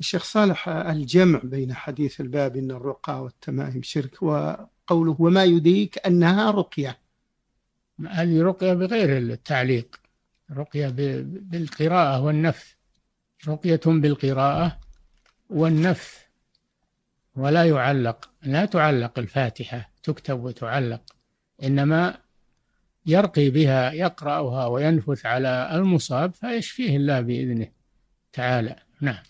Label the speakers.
Speaker 1: الشيخ صالح الجمع بين حديث الباب إن الرقى والتمائم شرك وقوله
Speaker 2: وما يدريك أنها رقية هذه رقية بغير التعليق رقية بالقراءة والنفث رقية بالقراءة والنفث ولا يعلق لا تعلق الفاتحة تكتب وتعلق إنما يرقي بها يقرأها وينفث على المصاب فيشفيه الله بإذنه تعالى نعم